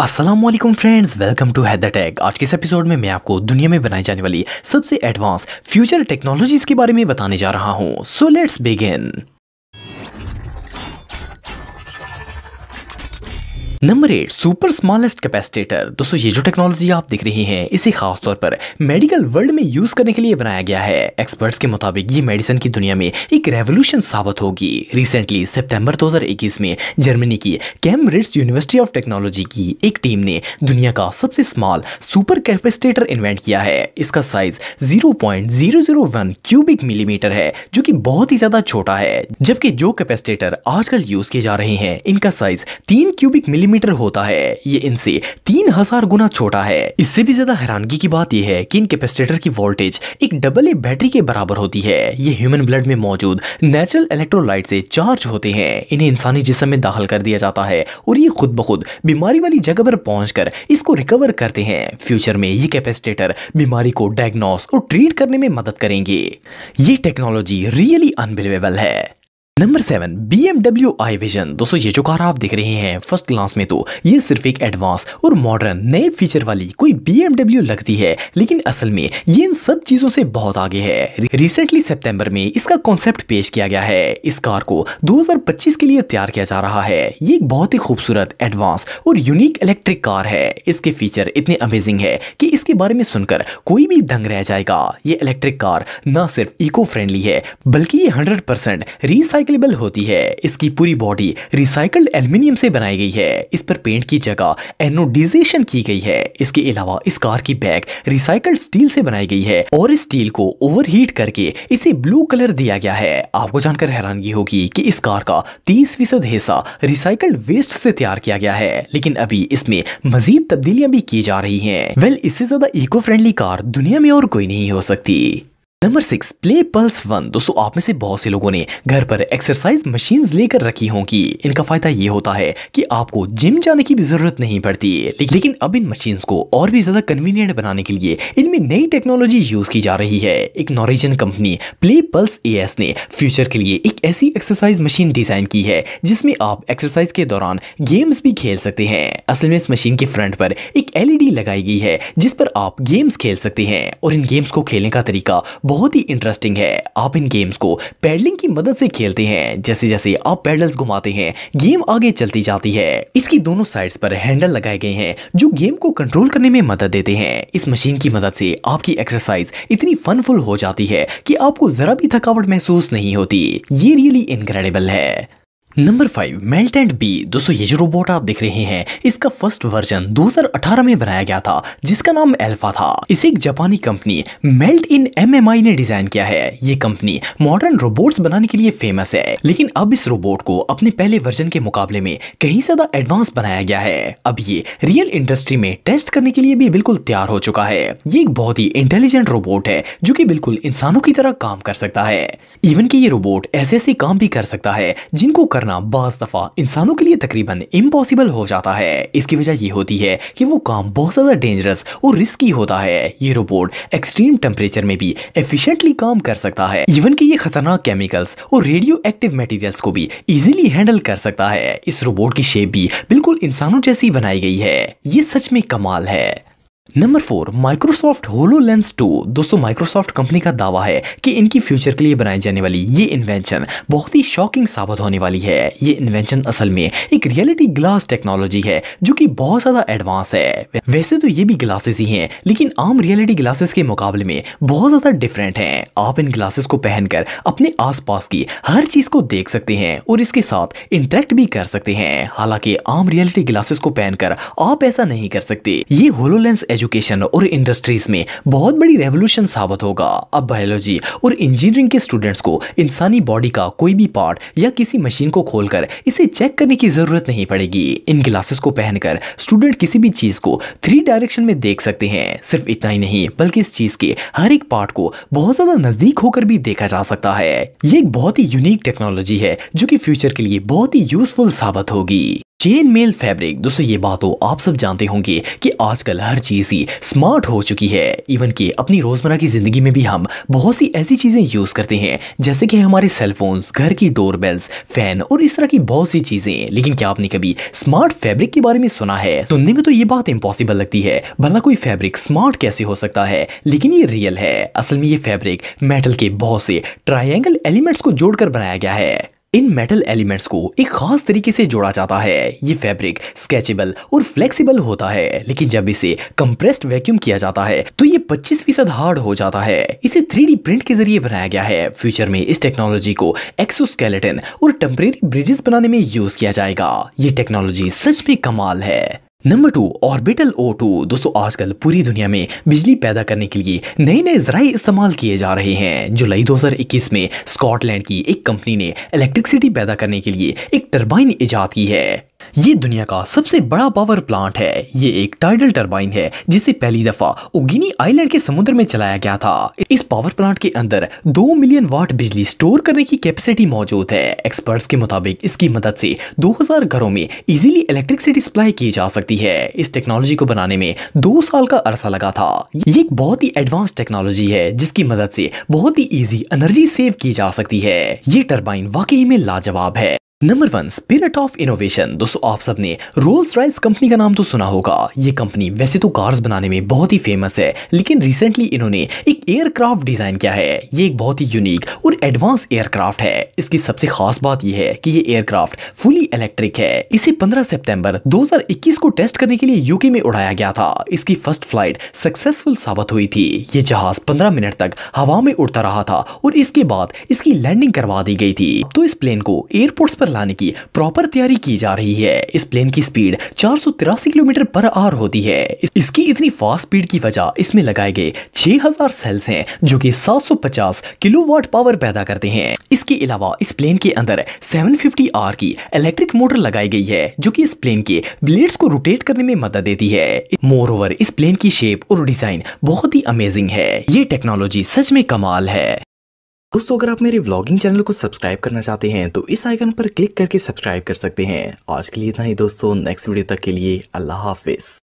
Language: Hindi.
Aslam friends welcome to Haider tech आज के इस एपिसोड में मैं आपको दुनिया में बनाई जाने वाली सबसे एडवांस फ्यूचर टेक्नोलॉजीज के बारे में बताने जा रहा हूँ so let's begin number eight super smallest capacitor दोस्तों ये जो टेक्नोलॉजी आप देख रहे हैं इसे खास तौर पर मेडिकल वर्ल्ड में यूज करने के लिए बनाया गया है एक्सपर्ट्स के मुताबिक ये मेडिसिन की दुनिया में एक रेवोल्यूशन साबित होगी रिसेंटली सितंबर 2021 में जर्मनी की कैम यूनिवर्सिटी ऑफ टेक्नोलॉजी की एक टीम ने दुनिया का सबसे स्मॉल सुपर कैपेसिटेटर इन्वेंट किया है इसका साइज जीरो क्यूबिक मिलीमीटर है जो की बहुत ही ज्यादा छोटा है जबकि जो कैपेसिटेटर आजकल यूज किए जा रहे हैं इनका साइज तीन क्यूबिक मिली मिलीमीटर होता है ये इनसे तीन हजार गुना छोटा है इससे भी ज्यादा हैरानगी की बात यह है कि इन कैपेसिटर की वोल्टेज एक डबल ए बैटरी के बराबर होती है ये ह्यूमन ब्लड में मौजूद नेचुरल इलेक्ट्रोलाइट से चार्ज होते हैं इन्हें इंसानी जिसम में दाखिल कर दिया जाता है और ये खुद ब खुद बीमारी वाली जगह पर पहुंचकर इसको रिकवर करते हैं फ्यूचर में ये कैपेसिटेटर बीमारी को डायग्नोस और ट्रीट करने में मदद करेंगे ये टेक्नोलॉजी रियली अनबिलीवेबल है number seven BMW i vision दोस्तों ये जो कार आप देख रहे हैं फर्स्ट क्लास में तो ये सिर्फ एक एडवांस और मॉडर्न नए फीचर वाली कोई बी एमडब्ल्यू लगती है लेकिन असल में ये इन सब चीजों से बहुत आगे है रिसेंटली सितंबर में इसका कॉन्सेप्ट पेश किया गया है इस कार को 2025 के लिए तैयार किया जा रहा है ये एक बहुत ही खूबसूरत एडवांस और यूनिक इलेक्ट्रिक कार है इसके फीचर इतने अमेजिंग है कि इसके बारे में सुनकर कोई भी दंग रह जाएगा ये इलेक्ट्रिक कार न सिर्फ इको फ्रेंडली है बल्कि ये हंड्रेड परसेंट रिसाइकलेबल होती है इसकी पूरी बॉडी रिसाइकल्ड एल्यूमिनियम से बनाई गई है इस पर पेंट की जगह एनोडाइजेशन की गई है इसके अलावा इस कार की बैक रिसाइकल्ड स्टील से बनाई गई है और इस स्टील को ओवरहीट करके इसे ब्लू कलर दिया गया है आपको जानकर हैरानगी होगी कि इस कार का तीस फीसद हिस्सा रिसाइकल्ड वेस्ट से तैयार किया गया है लेकिन अभी इसमें मजीद तब्दीलियां भी की जा रही है वेल इससे ज्यादा इको फ्रेंडली कार दुनिया में और कोई नहीं हो सकती number six play pulse one दोस्तों आप में से बहुत से लोगों ने घर पर एक्सरसाइज मशीन लेकर रखी होंगी इनका फायदा ये होता है कि आपको जिम जाने की भी जरूरत नहीं पड़ती लेकिन अब इन मशीन को और भी ज्यादा कन्वीनियंट बनाने के लिए इनमें नई टेक्नोलॉजी यूज की जा रही है एक Norwegian company play pulse A ने फ्यूचर के लिए एक ऐसी एक्सरसाइज मशीन डिजाइन की है जिसमें आप एक्सरसाइज के दौरान गेम्स भी खेल सकते हैं असल में इस मशीन के फ्रंट पर एक एलईडी e लगाई गई है जिस पर आप गेम्स खेल सकते हैं और इन गेम्स को खेलने का तरीका बहुत ही इंटरेस्टिंग है आप इन गेम्स को पैडलिंग की मदद से खेलते हैं जैसे जैसे आप पैडल्स घुमाते हैं गेम आगे चलती जाती है इसकी दोनों साइड्स पर हैंडल लगाए गए हैं जो गेम को कंट्रोल करने में मदद देते हैं इस मशीन की मदद से आपकी एक्सरसाइज इतनी फनफुल हो जाती है कि आपको जरा भी थकावट महसूस नहीं होती ये रियली इनक्रेडिबल है number five melt and B दोस्तों ये जो रोबोट आप देख रहे हैं इसका फर्स्ट वर्जन 2018 में बनाया गया था जिसका नाम एल्फा था इसे एक जापानी कंपनी मेल्ट इन एमएमआई ने डिजाइन किया है ये कंपनी मॉडर्न रोबोट्स बनाने के लिए फेमस है लेकिन अब इस रोबोट को अपने पहले वर्जन के मुकाबले में कहीं ज्यादा एडवांस बनाया गया है अब ये रियल इंडस्ट्री में टेस्ट करने के लिए भी बिल्कुल तैयार हो चुका है ये एक बहुत ही इंटेलिजेंट रोबोट है जो की बिल्कुल इंसानों की तरह काम कर सकता है इवन की ये रोबोट ऐसे ऐसे काम भी कर सकता है जिनको करना रखना बज दफ़ा इंसानों के लिए तकरीबन इम्पॉसिबल हो जाता है इसकी वजह यह होती है कि वो काम बहुत ज़्यादा डेंजरस और रिस्की होता है ये रोबोट एक्सट्रीम टेम्परेचर में भी एफिशिएंटली काम कर सकता है इवन कि ये खतरनाक केमिकल्स और रेडियो एक्टिव मटेरियल्स को भी इजीली हैंडल कर सकता है इस रोबोट की शेप भी बिल्कुल इंसानों जैसी बनाई गई है ये सच में कमाल है number four Microsoft HoloLens two दोस्तों माइक्रोसॉफ्ट कंपनी का दावा है कि इनकी फ्यूचर के लिए बनाई जाने वाली ये इन्वेंशन बहुत ही शॉकिंग साबित होने वाली है ये इन्वेंशन असल में एक रियलिटी ग्लास टेक्नोलॉजी है जो कि बहुत ज्यादा एडवांस है वैसे तो ये भी ग्लासेस ही हैं लेकिन आम रियलिटी ग्लासेस के मुकाबले में बहुत ज्यादा डिफरेंट है आप इन ग्लासेस को पहनकर अपने आस की हर चीज को देख सकते हैं और इसके साथ इंटरेक्ट भी कर सकते हैं हालांकि आम रियलिटी ग्लासेस को पहनकर आप ऐसा नहीं कर सकते ये होलो लेंस एजुकेशन और इंडस्ट्रीज में बहुत बड़ी रेवोल्यूशन साबित होगा अब बायोलॉजी और इंजीनियरिंग के स्टूडेंट्स को इंसानी बॉडी का कोई भी पार्ट या किसी मशीन को खोलकर इसे चेक करने की जरूरत नहीं पड़ेगी इन ग्लासेस को पहनकर स्टूडेंट किसी भी चीज को थ्री डायरेक्शन में देख सकते हैं सिर्फ इतना ही नहीं बल्कि इस चीज के हर एक पार्ट को बहुत ज्यादा नजदीक होकर भी देखा जा सकता है ये एक बहुत ही यूनिक टेक्नोलॉजी है जो कि फ्यूचर के लिए बहुत ही यूजफुल साबित होगी चेन मेल फैब्रिक दोस्तों ये बात तो आप सब जानते होंगे कि आजकल हर चीज़ ही स्मार्ट हो चुकी है इवन कि अपनी रोज़मर्रा की ज़िंदगी में भी हम बहुत सी ऐसी चीज़ें यूज़ करते हैं जैसे कि हमारे सेलफोन्स घर की बेल्स फैन और इस तरह की बहुत सी चीज़ें लेकिन क्या आपने कभी स्मार्ट फैब्रिक के बारे में सुना है सुनने में तो ये बात इम्पॉसिबल लगती है भला कोई फैब्रिक स्मार्ट कैसे हो सकता है लेकिन ये रियल है असल में ये फैब्रिक मेटल के बहुत से ट्राइंगल एलिमेंट्स को जोड़कर बनाया गया है इन मेटल एलिमेंट्स को एक खास तरीके से जोड़ा जाता है ये फैब्रिक स्केचेबल और फ्लेक्सिबल होता है लेकिन जब इसे कंप्रेस्ड वैक्यूम किया जाता है तो ये 25 फीसद हार्ड हो जाता है इसे 3D प्रिंट के जरिए बनाया गया है फ्यूचर में इस टेक्नोलॉजी को एक्सोस्केलेटन और टेम्परेरी ब्रिजेस बनाने में यूज किया जाएगा ये टेक्नोलॉजी सच में कमाल है number two orbital O two दोस्तों आजकल पूरी दुनिया में बिजली पैदा करने के लिए नए नए जराए इस्तेमाल किए जा रहे हैं जुलाई 2021 में स्कॉटलैंड की एक कंपनी ने इलेक्ट्रिसिटी पैदा करने के लिए एक टर्बाइन ईजाद की है ये दुनिया का सबसे बड़ा पावर प्लांट है ये एक टाइडल टरबाइन है जिसे पहली दफा ओगिनी आइलैंड के समुद्र में चलाया गया था इस पावर प्लांट के अंदर दो मिलियन वाट बिजली स्टोर करने की कैपेसिटी मौजूद है एक्सपर्ट्स के मुताबिक इसकी मदद से 2000 घरों में इजीली इलेक्ट्रिसिटी सप्लाई की जा सकती है इस टेक्नोलॉजी को बनाने में दो साल का अरसा लगा था ये एक बहुत ही एडवांस टेक्नोलॉजी है जिसकी मदद से बहुत ही ईजी एनर्जी सेव की जा सकती है ये टर्बाइन वाकई में लाजवाब है number one spirit of innovation दोस्तों आप सब ने रोल्स राइस कंपनी का नाम तो सुना होगा ये कंपनी वैसे तो कार्स बनाने में बहुत ही फेमस है लेकिन रिसेंटली इन्होंने एक एयरक्राफ्ट डिजाइन किया है ये एक बहुत ही यूनिक और एडवांस एयरक्राफ्ट है इसकी सबसे खास बात यह है कि ये एयरक्राफ्ट फुली इलेक्ट्रिक है इसे पंद्रह सेप्टेम्बर दो को टेस्ट करने के लिए यूके में उड़ाया गया था इसकी फर्स्ट फ्लाइट सक्सेसफुल साबित हुई थी ये जहाज पंद्रह मिनट तक हवा में उड़ता रहा था और इसके बाद इसकी लैंडिंग करवा दी गई थी तो इस प्लेन को एयरपोर्ट पर लाने की प्रॉपर तैयारी की जा रही है इस प्लेन की स्पीड चार किलोमीटर पर आवर होती है इसकी इतनी फास्ट स्पीड की वजह इसमें लगाए गए 6000 सेल्स हैं जो कि 750 किलोवाट पावर पैदा करते हैं इसके अलावा इस प्लेन के अंदर फिफ्टी आर की इलेक्ट्रिक मोटर लगाई गई है जो कि इस प्लेन के ब्लेड्स को रोटेट करने में मदद देती है मोर ओवर इस प्लेन की शेप और डिजाइन बहुत ही अमेजिंग है ये टेक्नोलॉजी सच में कमाल है दोस्तों अगर आप मेरे व्लॉगिंग चैनल को सब्सक्राइब करना चाहते हैं तो इस आइकन पर क्लिक करके सब्सक्राइब कर सकते हैं आज के लिए इतना ही दोस्तों नेक्स्ट वीडियो तक के लिए अल्लाह हाफिज